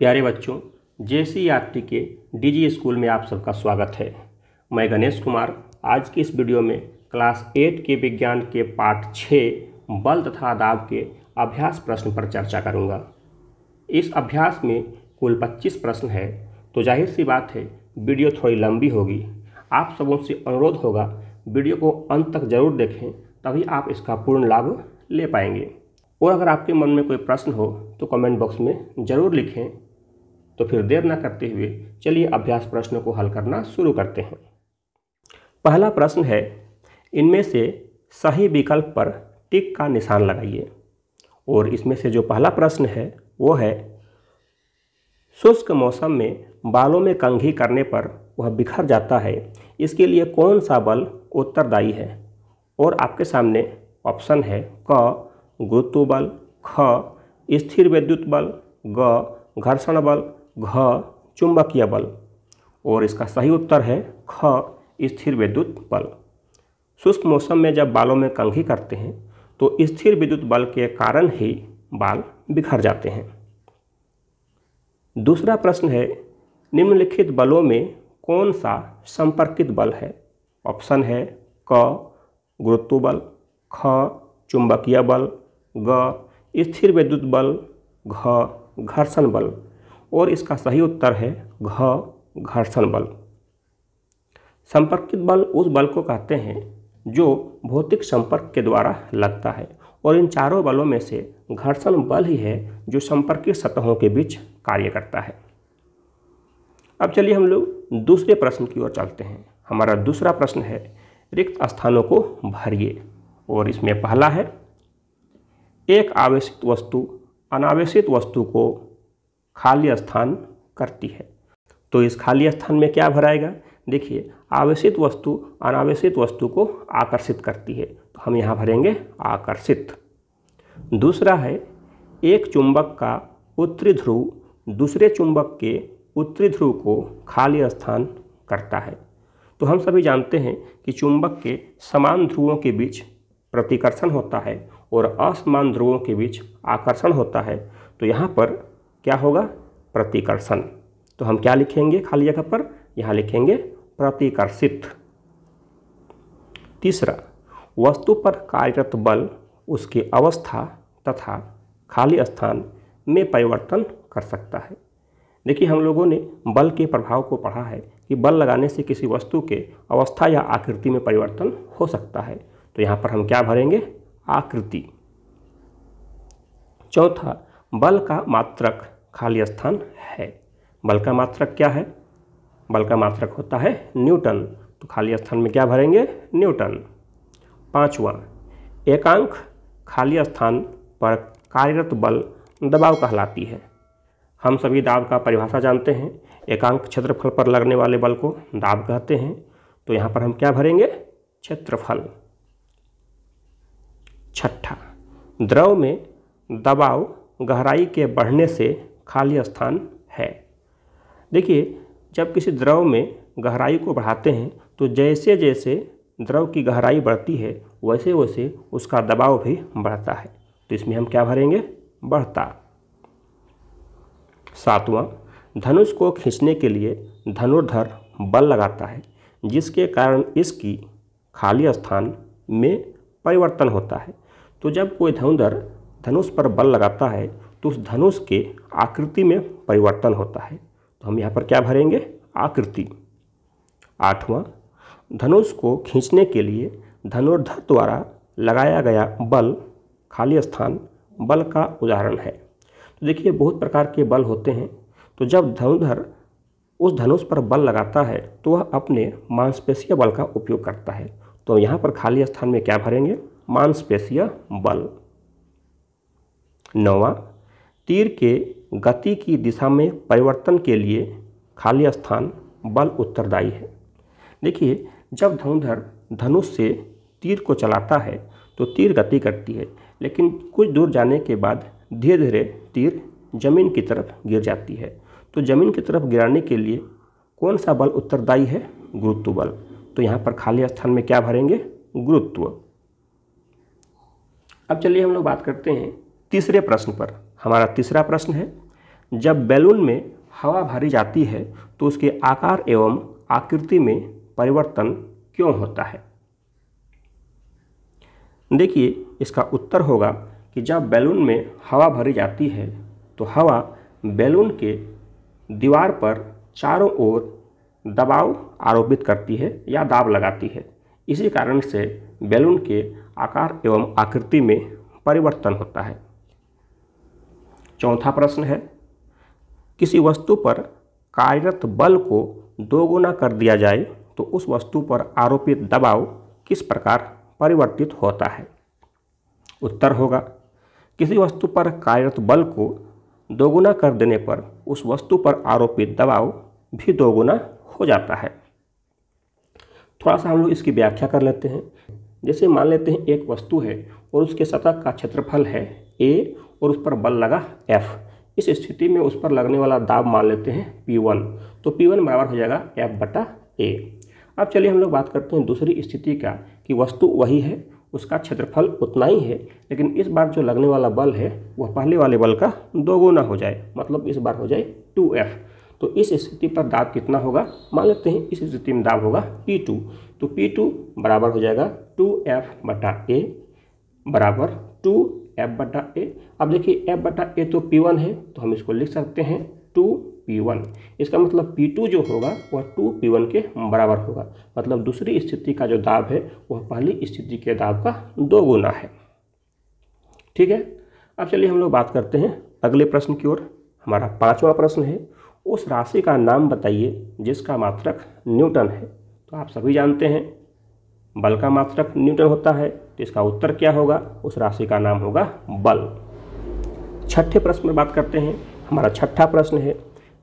प्यारे बच्चों जे यात्री के डीजी स्कूल में आप सबका स्वागत है मैं गणेश कुमार आज की इस वीडियो में क्लास एट के विज्ञान के पार्ट छः बल तथा दाब के अभ्यास प्रश्न पर चर्चा करूंगा। इस अभ्यास में कुल पच्चीस प्रश्न है तो जाहिर सी बात है वीडियो थोड़ी लंबी होगी आप सबों से अनुरोध होगा वीडियो को अंत तक जरूर देखें तभी आप इसका पूर्ण लाभ ले पाएंगे और अगर आपके मन में कोई प्रश्न हो तो कमेंट बॉक्स में ज़रूर लिखें तो फिर देर न करते हुए चलिए अभ्यास प्रश्न को हल करना शुरू करते हैं पहला प्रश्न है इनमें से सही विकल्प पर टिक का निशान लगाइए और इसमें से जो पहला प्रश्न है वो है शुष्क मौसम में बालों में कंघी करने पर वह बिखर जाता है इसके लिए कौन सा बल उत्तरदायी है और आपके सामने ऑप्शन है क गुरुत्व बल ख स्थिर विद्युत बल ग घर्षण बल घ चुंबकीय बल और इसका सही उत्तर है ख स्थिर विद्युत बल शुष्क मौसम में जब बालों में कंघी करते हैं तो स्थिर विद्युत बल के कारण ही बाल बिखर जाते हैं दूसरा प्रश्न है निम्नलिखित बलों में कौन सा संपर्कित बल है ऑप्शन है क गुरुत्व बल ख चुंबकीय बल ग स्थिर विद्युत बल घ घर्षण बल और इसका सही उत्तर है घ घर्षण बल संपर्कित बल उस बल को कहते हैं जो भौतिक संपर्क के द्वारा लगता है और इन चारों बलों में से घर्षण बल ही है जो संपर्कित सतहों के बीच कार्य करता है अब चलिए हम लोग दूसरे प्रश्न की ओर चलते हैं हमारा दूसरा प्रश्न है रिक्त स्थानों को भरिए और इसमें पहला है एक आवेशित वस्तु अनावेशित वस्तु को खाली स्थान करती है तो इस खाली स्थान में क्या भराएगा देखिए आवेशित वस्तु अनावेशित वस्तु को आकर्षित करती है तो हम यहाँ भरेंगे आकर्षित दूसरा है एक चुंबक का उत्तरी ध्रुव दूसरे चुंबक के उत्तरी ध्रुव को खाली स्थान करता है तो हम सभी जानते हैं कि चुंबक के समान ध्रुवों के बीच प्रतिकर्षण होता है और असमान ध्रुवों के बीच आकर्षण होता है तो यहाँ पर क्या होगा प्रतिकर्षण तो हम क्या लिखेंगे खाली जगह पर यहाँ लिखेंगे प्रतिकर्षित तीसरा वस्तु पर कार्यरत बल उसकी अवस्था तथा खाली स्थान में परिवर्तन कर सकता है देखिए हम लोगों ने बल के प्रभाव को पढ़ा है कि बल लगाने से किसी वस्तु के अवस्था या आकृति में परिवर्तन हो सकता है तो यहाँ पर हम क्या भरेंगे आकृति चौथा बल का मात्रक खाली स्थान है बल का मात्रक क्या है बल का मात्रक होता है न्यूटन तो खाली स्थान में क्या भरेंगे न्यूटन पाँचवा एकांक खाली स्थान पर कार्यरत बल दबाव कहलाती है हम सभी दाब का परिभाषा जानते हैं एकांक क्षेत्रफल पर लगने वाले बल को दाब कहते हैं तो यहाँ पर हम क्या भरेंगे क्षेत्रफल छठा द्रव में दबाव गहराई के बढ़ने से खाली स्थान है देखिए जब किसी द्रव में गहराई को बढ़ाते हैं तो जैसे जैसे द्रव की गहराई बढ़ती है वैसे वैसे उसका दबाव भी बढ़ता है तो इसमें हम क्या भरेंगे बढ़ता सातवां धनुष को खींचने के लिए धनुर्धर बल लगाता है जिसके कारण इसकी खाली स्थान में परिवर्तन होता है तो जब कोई धनुधर धनुष पर बल लगाता है तो उस धनुष के आकृति में परिवर्तन होता है तो हम यहाँ पर क्या भरेंगे आकृति आठवां धनुष को खींचने के लिए धनुर्धर द्वारा लगाया गया बल खाली स्थान बल का उदाहरण है तो देखिए बहुत प्रकार के बल होते हैं तो जब धनुधर उस धनुष पर बल लगाता है तो वह अपने मांसपेशीय बल का उपयोग करता है तो यहाँ पर खाली स्थान में क्या भरेंगे मांसपेशीय बल नौवा तीर के गति की दिशा में परिवर्तन के लिए खाली स्थान बल उत्तरदायी है देखिए जब धनुधर धनुष से तीर को चलाता है तो तीर गति करती है लेकिन कुछ दूर जाने के बाद धीरे धीरे तीर जमीन की तरफ गिर जाती है तो जमीन की तरफ गिराने के लिए कौन सा बल उत्तरदायी है गुरुत्व बल तो यहाँ पर खाली स्थान में क्या भरेंगे गुरुत्व अब चलिए हम लोग बात करते हैं तीसरे प्रश्न पर हमारा तीसरा प्रश्न है जब बैलून में हवा भरी जाती है तो उसके आकार एवं आकृति में परिवर्तन क्यों होता है देखिए इसका उत्तर होगा कि जब बैलून में हवा भरी जाती है तो हवा बैलून के दीवार पर चारों ओर दबाव आरोपित करती है या दाब लगाती है इसी कारण से बैलून के आकार एवं आकृति में परिवर्तन होता है चौथा प्रश्न है किसी वस्तु पर कार्यरत बल को दोगुना कर दिया जाए तो उस वस्तु पर आरोपित दबाव किस प्रकार परिवर्तित होता है उत्तर होगा किसी वस्तु पर कार्यरत बल को दोगुना कर देने पर उस वस्तु पर आरोपित दबाव भी दोगुना हो जाता है थोड़ा सा हम लोग इसकी व्याख्या कर लेते हैं जैसे मान लेते हैं एक वस्तु है और उसके सतह का क्षेत्रफल है ए और उस पर बल लगा एफ़ इस स्थिति में उस पर लगने वाला दाब मान लेते हैं पी वन तो पी वन बराबर हो जाएगा एफ बटा ए अब चलिए हम लोग बात करते हैं दूसरी स्थिति का कि वस्तु वही है उसका क्षेत्रफल उतना ही है लेकिन इस बार जो लगने वाला बल है वह पहले वाले बल का दोगुना हो जाए मतलब इस बार हो जाए टू एफ तो इस स्थिति पर दाब कितना होगा मान लेते हैं इस स्थिति में दाब होगा पी टू तो पी टू बराबर हो जाएगा टू एफ बटा ए बराबर टू एफ बटा ए अब देखिए एफ बटा ए तो पी वन है तो हम इसको लिख सकते हैं टू पी वन इसका मतलब पी टू जो होगा वह टू पी वन के बराबर होगा मतलब दूसरी स्थिति का जो दाब है वह पहली स्थिति के दाब का दो गुना है ठीक है अब चलिए हम लोग बात करते हैं अगले प्रश्न की ओर हमारा पाँचवा प्रश्न है उस राशि का नाम बताइए जिसका मात्रक न्यूटन है तो आप सभी जानते हैं बल का मात्रक न्यूटन होता है तो इसका उत्तर क्या होगा उस राशि का नाम होगा बल छठे प्रश्न में बात करते हैं हमारा छठा प्रश्न है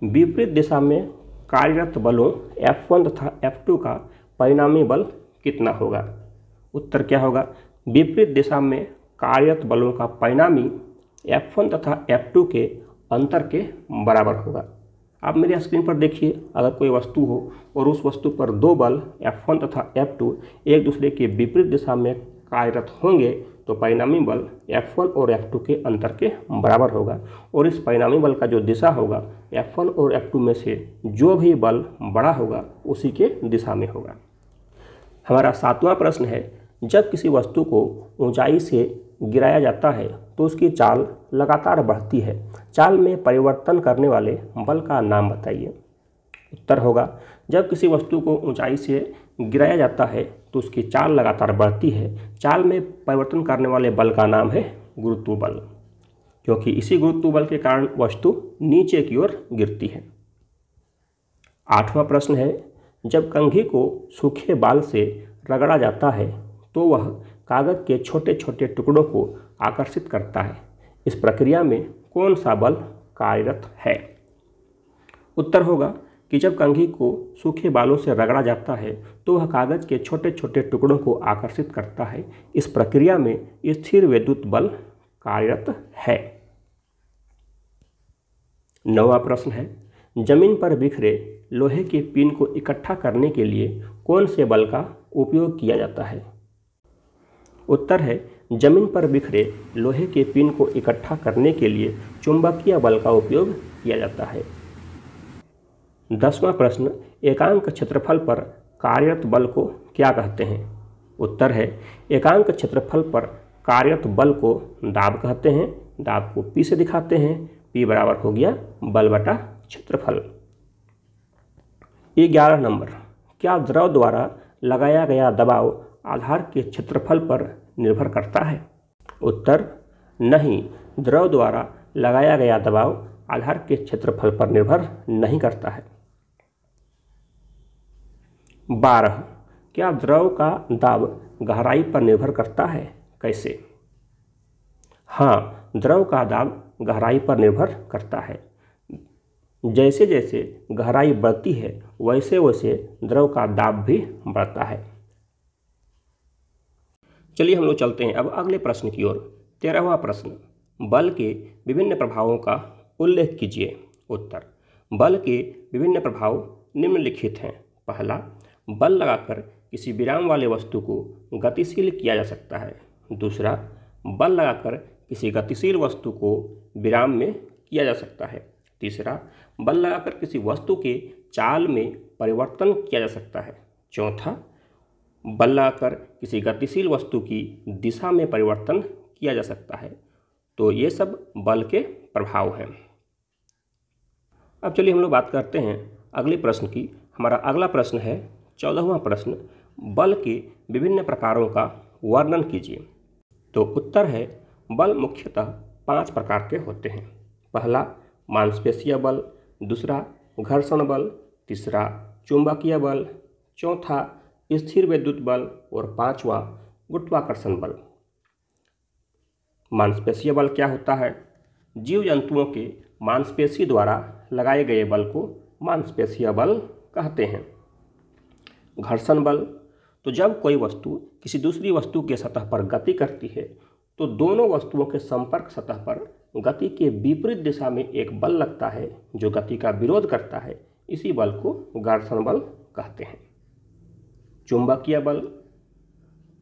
विपरीत दिशा में कार्यरत बलों एफ वन तथा एफ टू का परिणामी बल कितना होगा उत्तर क्या होगा विपरीत दिशा में कार्यरत बलों का परिणामी एफ वन तथा एफ टू के अंतर के बराबर होगा आप मेरे स्क्रीन पर देखिए अगर कोई वस्तु हो और उस वस्तु पर दो बल F1 तथा F2 एक दूसरे के विपरीत दिशा में कार्यरत होंगे तो परिणामी बल F1 और F2 के अंतर के बराबर होगा और इस परिणामी बल का जो दिशा होगा F1 और F2 में से जो भी बल बड़ा होगा उसी के दिशा में होगा हमारा सातवां प्रश्न है जब किसी वस्तु को ऊंचाई से गिराया जाता है तो उसकी चाल लगातार बढ़ती है चाल में परिवर्तन करने वाले बल का नाम बताइए उत्तर होगा जब किसी वस्तु को ऊंचाई से गिराया जाता है तो उसकी चाल लगातार बढ़ती है चाल में परिवर्तन करने वाले बल का नाम है गुरुत्व बल क्योंकि इसी गुरुत्व बल के कारण वस्तु नीचे की ओर गिरती है आठवां प्रश्न है जब कंघी को सूखे बाल से रगड़ा जाता है तो वह कागज़ के छोटे छोटे टुकड़ों को आकर्षित करता है इस प्रक्रिया में कौन सा बल कार्यरत है उत्तर होगा कि जब कंघी को सूखे बालों से रगड़ा जाता है तो वह कागज़ के छोटे छोटे टुकड़ों को आकर्षित करता है इस प्रक्रिया में स्थिर विद्युत बल कार्यरत है नौवा प्रश्न है जमीन पर बिखरे लोहे के पिन को इकट्ठा करने के लिए कौन से बल का उपयोग किया जाता है उत्तर है जमीन पर बिखरे लोहे के पिन को इकट्ठा करने के लिए चुंबकीय बल का उपयोग किया जाता है दसवां प्रश्न एकांक क्षेत्रफल पर कार्यरत बल को क्या कहते हैं उत्तर है एकांक क्षेत्रफल पर कार्यरत बल को दाब कहते हैं दाब को पी से दिखाते हैं पी बराबर हो गया बल बटा क्षेत्रफल ग्यारह नंबर क्या द्रव द्वारा लगाया गया दबाव आधार के क्षेत्रफल पर निर्भर करता है उत्तर नहीं द्रव द्वारा लगाया गया दबाव आधार के क्षेत्रफल पर निर्भर नहीं करता है बारह क्या द्रव का दाब गहराई पर निर्भर करता है कैसे हाँ द्रव का दाब गहराई पर निर्भर करता है जैसे जैसे गहराई बढ़ती है वैसे वैसे द्रव का दाब भी बढ़ता है चलिए हम लोग चलते हैं अब अगले प्रश्न की ओर तेरहवा प्रश्न बल के विभिन्न प्रभावों का उल्लेख कीजिए उत्तर बल के विभिन्न प्रभाव निम्नलिखित हैं पहला बल लगाकर किसी विराम वाले वस्तु को गतिशील किया जा सकता है दूसरा बल लगाकर किसी गतिशील वस्तु को विराम में किया जा सकता है तीसरा बल लगाकर किसी वस्तु के चाल में परिवर्तन किया जा सकता है चौथा बल लाकर किसी गतिशील वस्तु की दिशा में परिवर्तन किया जा सकता है तो ये सब बल के प्रभाव हैं अब चलिए हम लोग बात करते हैं अगले प्रश्न की हमारा अगला प्रश्न है चौदहवा प्रश्न बल के विभिन्न प्रकारों का वर्णन कीजिए तो उत्तर है बल मुख्यतः पांच प्रकार के होते हैं पहला मांसपेशीय बल दूसरा घर्षण बल तीसरा चुंबकीय बल चौथा स्थिर विद्युत बल और पांचवा गुरुत्वाकर्षण बल मांसपेशीय बल क्या होता है जीव जंतुओं के मांसपेशी द्वारा लगाए गए बल को मांसपेशीय बल कहते हैं घर्षण बल तो जब कोई वस्तु किसी दूसरी वस्तु के सतह पर गति करती है तो दोनों वस्तुओं के संपर्क सतह पर गति के विपरीत दिशा में एक बल लगता है जो गति का विरोध करता है इसी बल को घर्षण बल कहते हैं चुंबकीय बल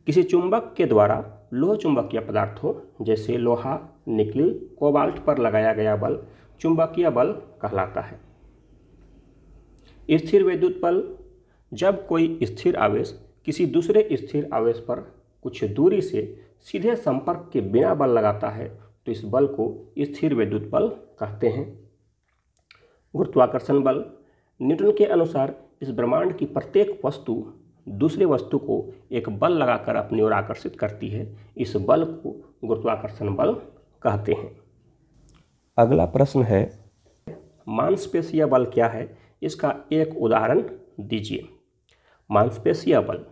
किसी चुंबक के द्वारा लोह चुंबकीय पदार्थों जैसे लोहा निकल कोबाल्ट पर लगाया गया बल चुंबकीय बल कहलाता है स्थिर विद्युत बल जब कोई स्थिर आवेश किसी दूसरे स्थिर आवेश पर कुछ दूरी से सीधे संपर्क के बिना बल लगाता है तो इस बल को स्थिर विद्युत बल कहते हैं गुरुत्वाकर्षण बल न्यूटन के अनुसार इस ब्रह्मांड की प्रत्येक वस्तु दूसरे वस्तु को एक बल लगाकर अपनी ओर आकर्षित करती है इस बल को गुरुत्वाकर्षण बल कहते हैं अगला प्रश्न है मांसपेशीय बल क्या है इसका एक उदाहरण दीजिए मांसपेशीय बल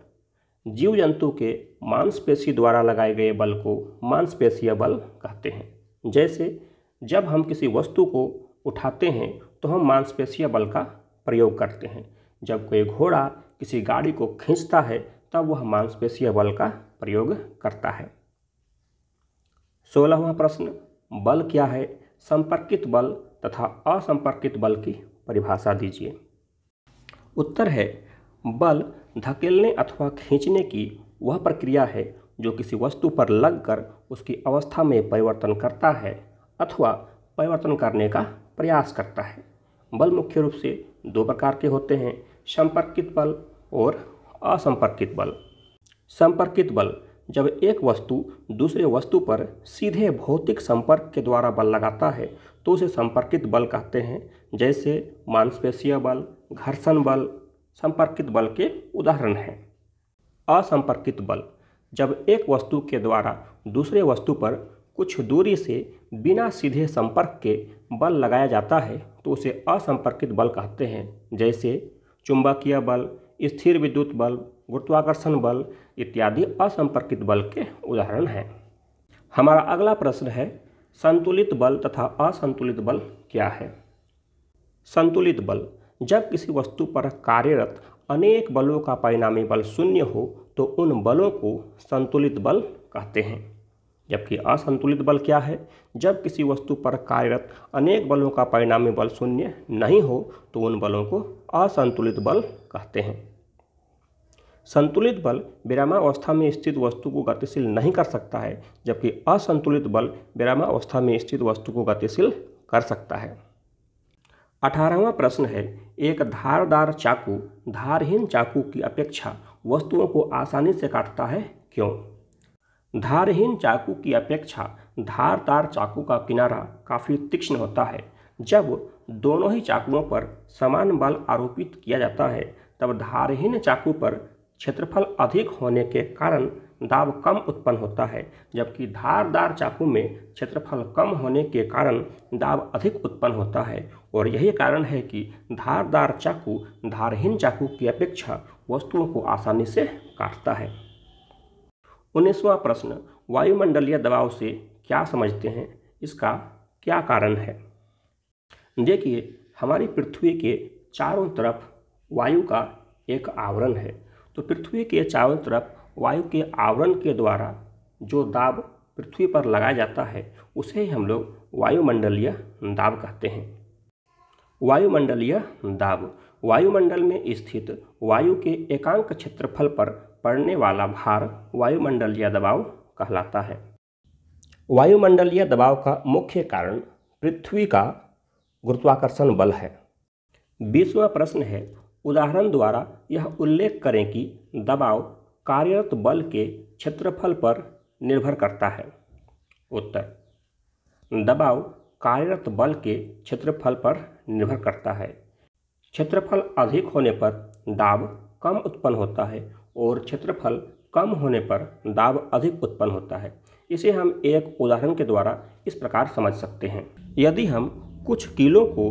जीव जंतु के मांसपेशी द्वारा लगाए गए बल को मांसपेशीय बल कहते हैं जैसे जब हम किसी वस्तु को उठाते हैं तो हम मांसपेशीय बल का प्रयोग करते हैं जब कोई घोड़ा किसी गाड़ी को खींचता है तब वह मांसपेशीय बल का प्रयोग करता है सोलहवा प्रश्न बल क्या है संपर्कित बल तथा असंपर्कित बल की परिभाषा दीजिए उत्तर है बल धकेलने अथवा खींचने की वह प्रक्रिया है जो किसी वस्तु पर लगकर उसकी अवस्था में परिवर्तन करता है अथवा परिवर्तन करने का प्रयास करता है बल मुख्य रूप से दो प्रकार के होते हैं संपर्कित बल और असंपर्कित बल संपर्कित बल जब एक वस्तु दूसरे वस्तु पर सीधे भौतिक संपर्क के द्वारा बल लगाता है तो उसे संपर्कित बल कहते हैं जैसे मांसपेशीय बल घर्षण बल संपर्कित बल के उदाहरण हैं असंपर्कित बल जब एक वस्तु के द्वारा दूसरे वस्तु पर कुछ दूरी से बिना सीधे संपर्क के बल लगाया जाता है तो उसे असंपर्कित बल कहते हैं जैसे चुंबकीय बल स्थिर विद्युत बल गुरुत्वाकर्षण बल इत्यादि असंपर्कित बल के उदाहरण हैं हमारा अगला प्रश्न है संतुलित बल तथा असंतुलित बल क्या है संतुलित बल जब किसी वस्तु पर कार्यरत अनेक बलों का परिणामी बल शून्य हो तो उन बलों को संतुलित बल कहते हैं जबकि असंतुलित बल क्या है जब किसी वस्तु पर कार्यरत अनेक बलों का परिणामी बल शून्य नहीं हो तो उन बलों को असंतुलित बल कहते हैं संतुलित बल विरामावस्था में स्थित वस्तु को गतिशील नहीं कर सकता है जबकि असंतुलित बल विरामावस्था में स्थित वस्तु को गतिशील कर सकता है अठारहवा प्रश्न है एक धारदार चाकू धारहीन चाकू की अपेक्षा वस्तुओं को आसानी से काटता है क्यों धारहीन चाकू की अपेक्षा धारदार चाकू का किनारा काफ़ी तीक्ष्ण होता है जब दोनों ही चाकुओं पर समान बल आरोपित किया जाता है तब धारहीन चाकू पर क्षेत्रफल अधिक होने के कारण दाब कम उत्पन्न होता है जबकि धारदार चाकू में क्षेत्रफल कम होने के कारण दाब अधिक उत्पन्न होता है और यही कारण है कि धारदार चाकू धारहीन चाकू की अपेक्षा वस्तुओं को आसानी से काटता है उन्नीसवा प्रश्न वायुमंडलीय दबाव से क्या समझते हैं इसका क्या कारण है देखिए हमारी पृथ्वी के चारों तरफ वायु का एक आवरण है तो पृथ्वी के चारों तरफ वायु के आवरण के द्वारा जो दाब पृथ्वी पर लगाया जाता है उसे ही हम लोग वायुमंडलीय दाब कहते हैं वायुमंडलीय दाब वायुमंडल में स्थित वायु के एकांक क्षेत्रफल पर पड़ने वाला भार वायुमंडलीय दबाव कहलाता है वायुमंडलीय दबाव का मुख्य कारण पृथ्वी का गुरुत्वाकर्षण बल है बीसवा प्रश्न है उदाहरण द्वारा यह उल्लेख करें कि दबाव कार्यरत बल के क्षेत्रफल पर निर्भर करता है उत्तर दबाव कार्यरत बल के क्षेत्रफल पर निर्भर करता है क्षेत्रफल अधिक होने पर दाब कम उत्पन्न होता है और क्षेत्रफल कम होने पर दाब अधिक उत्पन्न होता है इसे हम एक उदाहरण के द्वारा इस प्रकार समझ सकते हैं यदि हम कुछ कीलों को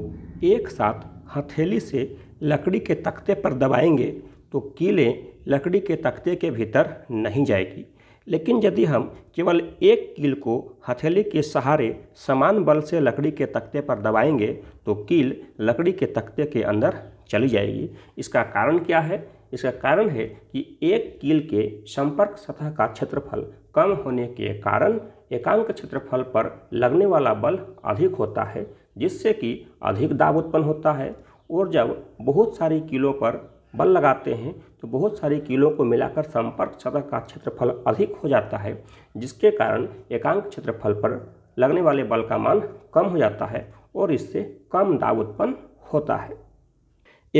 एक साथ हथेली से लकड़ी के तख्ते पर दबाएंगे तो कीलें लकड़ी के तख्ते के भीतर नहीं जाएगी लेकिन यदि हम केवल एक कील को हथेली के सहारे समान बल से लकड़ी के तख्ते पर दबाएंगे तो कील लकड़ी के तख्ते के अंदर चली जाएगी इसका कारण क्या है इसका कारण है कि एक कील के संपर्क सतह का क्षेत्रफल कम होने के कारण एकांक क्षेत्रफल पर लगने वाला बल अधिक होता है जिससे कि अधिक दाब उत्पन्न होता है और जब बहुत सारी कीलों पर बल लगाते हैं तो बहुत सारे कीलों को मिलाकर संपर्क सतह का क्षेत्रफल अधिक हो जाता है जिसके कारण एकांक क्षेत्रफल पर लगने वाले बल का मान कम हो जाता है और इससे कम दाब उत्पन्न होता है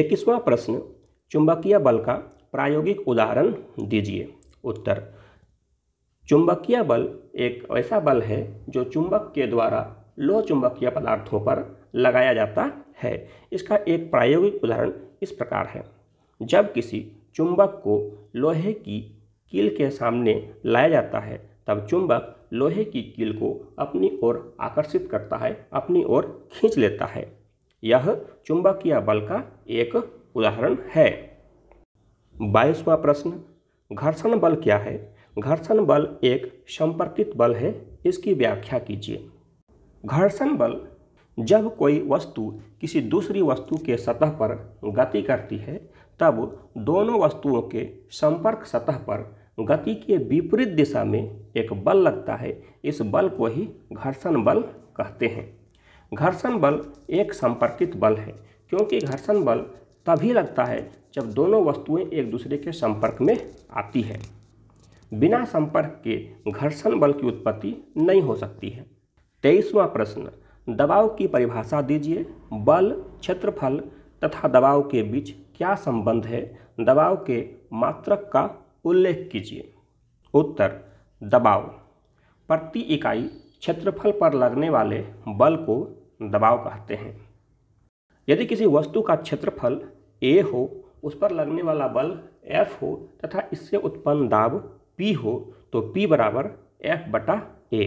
इक्कीसवां प्रश्न चुंबकीय बल का प्रायोगिक उदाहरण दीजिए उत्तर चुंबकीय बल एक ऐसा बल है जो चुंबक के द्वारा लोह चुंबकीय पदार्थों पर लगाया जाता है इसका एक प्रायोगिक उदाहरण इस प्रकार है जब किसी चुंबक को लोहे की कील के सामने लाया जाता है तब चुंबक लोहे की कील को अपनी ओर आकर्षित करता है अपनी ओर खींच लेता है यह चुंबकीय बल का एक उदाहरण है बाईसवा प्रश्न घर्षण बल क्या है घर्षण बल एक संपर्कित बल है इसकी व्याख्या कीजिए घर्षण बल जब कोई वस्तु किसी दूसरी वस्तु के सतह पर गति करती है तब दोनों वस्तुओं के संपर्क सतह पर गति के विपरीत दिशा में एक बल लगता है इस बल को ही घर्षण बल कहते हैं घर्षण बल एक संपर्कित बल है क्योंकि घर्षण बल तभी लगता है जब दोनों वस्तुएं एक दूसरे के संपर्क में आती है बिना संपर्क के घर्षण बल की उत्पत्ति नहीं हो सकती है तेईसवां प्रश्न दबाव की परिभाषा दीजिए बल क्षेत्रफल तथा दबाव के बीच क्या संबंध है दबाव के मात्रक का उल्लेख कीजिए उत्तर दबाव प्रति इकाई क्षेत्रफल पर लगने वाले बल को दबाव कहते हैं यदि किसी वस्तु का क्षेत्रफल ए हो उस पर लगने वाला बल एफ हो तथा इससे उत्पन्न दाब पी हो तो पी बराबर एफ बटा ए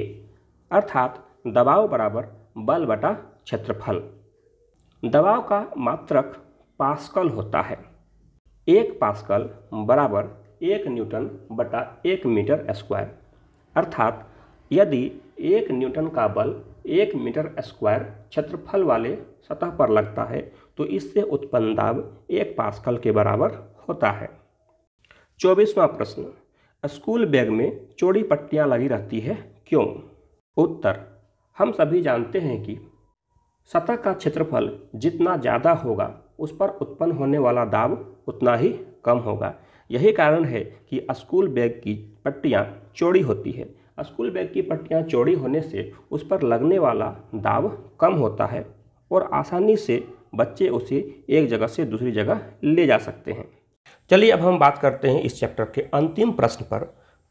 अर्थात दबाव बराबर बल बटा क्षेत्रफल दबाव का मात्रक पास्कल होता है एक पास्कल बराबर एक न्यूटन बटा एक मीटर स्क्वायर अर्थात यदि एक न्यूटन का बल एक मीटर स्क्वायर क्षेत्रफल वाले सतह पर लगता है तो इससे उत्पन्न दाब एक पास्कल के बराबर होता है चौबीसवां प्रश्न स्कूल बैग में चौड़ी पट्टियाँ लगी रहती है क्यों उत्तर हम सभी जानते हैं कि सतह का क्षेत्रफल जितना ज़्यादा होगा उस पर उत्पन्न होने वाला दाब उतना ही कम होगा यही कारण है कि स्कूल बैग की पट्टियाँ चौड़ी होती है स्कूल बैग की पट्टियाँ चौड़ी होने से उस पर लगने वाला दाब कम होता है और आसानी से बच्चे उसे एक जगह से दूसरी जगह ले जा सकते हैं चलिए अब हम बात करते हैं इस चैप्टर के अंतिम प्रश्न पर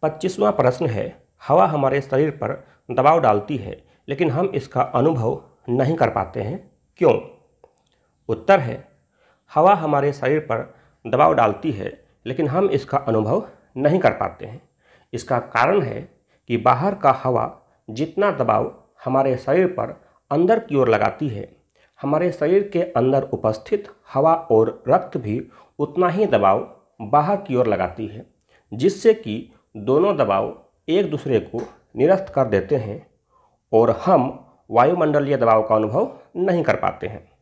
पच्चीसवा प्रश्न है हवा हमारे शरीर पर दबाव डालती है लेकिन हम इसका अनुभव नहीं कर पाते हैं क्यों उत्तर है हवा हमारे शरीर पर दबाव डालती है लेकिन हम इसका अनुभव नहीं कर पाते हैं इसका कारण है कि बाहर का हवा जितना दबाव हमारे शरीर पर अंदर की ओर लगाती है हमारे शरीर के अंदर उपस्थित हवा और रक्त भी उतना ही दबाव बाहर की ओर लगाती है जिससे कि दोनों दबाव एक दूसरे को निरस्त कर देते हैं और हम वायुमंडलीय दबाव का अनुभव नहीं कर पाते हैं